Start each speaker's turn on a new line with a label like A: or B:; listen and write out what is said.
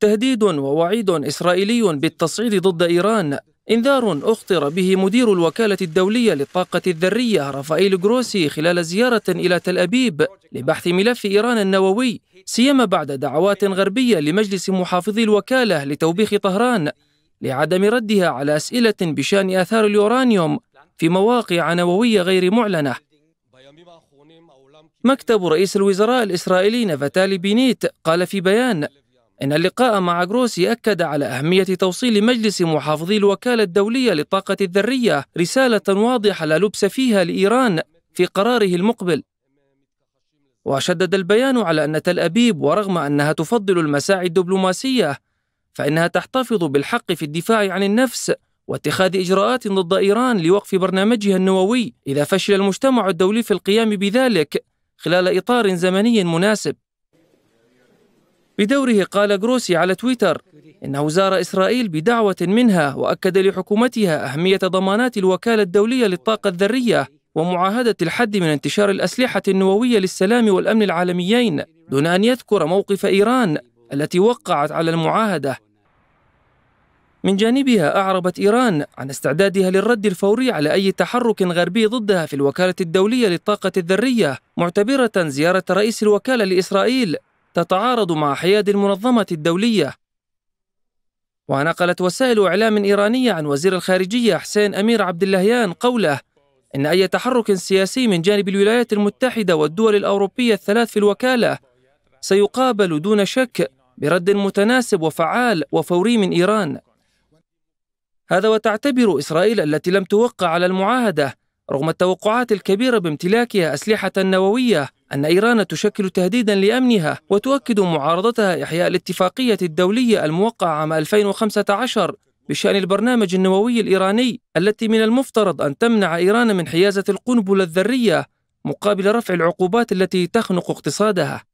A: تهديد ووعيد إسرائيلي بالتصعيد ضد إيران إنذار أخطر به مدير الوكالة الدولية للطاقة الذرية رافائيل جروسي خلال زيارة إلى تل أبيب لبحث ملف إيران النووي سيما بعد دعوات غربية لمجلس محافظي الوكالة لتوبيخ طهران لعدم ردها على أسئلة بشأن آثار اليورانيوم في مواقع نووية غير معلنة مكتب رئيس الوزراء الإسرائيلي نفتالي بينيت قال في بيان إن اللقاء مع جروسي أكد على أهمية توصيل مجلس محافظي الوكالة الدولية للطاقة الذرية رسالة واضحة لا لبس فيها لإيران في قراره المقبل وشدد البيان على أن تل أبيب ورغم أنها تفضل المساعي الدبلوماسية فإنها تحتفظ بالحق في الدفاع عن النفس واتخاذ إجراءات ضد إيران لوقف برنامجها النووي إذا فشل المجتمع الدولي في القيام بذلك خلال إطار زمني مناسب بدوره قال جروسي على تويتر إنه زار إسرائيل بدعوة منها وأكد لحكومتها أهمية ضمانات الوكالة الدولية للطاقة الذرية ومعاهدة الحد من انتشار الأسلحة النووية للسلام والأمن العالميين دون أن يذكر موقف إيران التي وقعت على المعاهدة من جانبها أعربت إيران عن استعدادها للرد الفوري على أي تحرك غربي ضدها في الوكالة الدولية للطاقة الذرية معتبرة زيارة رئيس الوكالة لإسرائيل تتعارض مع حياد المنظمة الدولية ونقلت وسائل إعلام إيرانية عن وزير الخارجية حسين أمير عبد اللهيان قوله إن أي تحرك سياسي من جانب الولايات المتحدة والدول الأوروبية الثلاث في الوكالة سيقابل دون شك برد متناسب وفعال وفوري من إيران هذا وتعتبر إسرائيل التي لم توقع على المعاهدة رغم التوقعات الكبيرة بامتلاكها أسلحة نووية أن إيران تشكل تهديدا لأمنها وتؤكد معارضتها إحياء الاتفاقية الدولية الموقعة عام 2015 بشأن البرنامج النووي الإيراني التي من المفترض أن تمنع إيران من حيازة القنبلة الذرية مقابل رفع العقوبات التي تخنق اقتصادها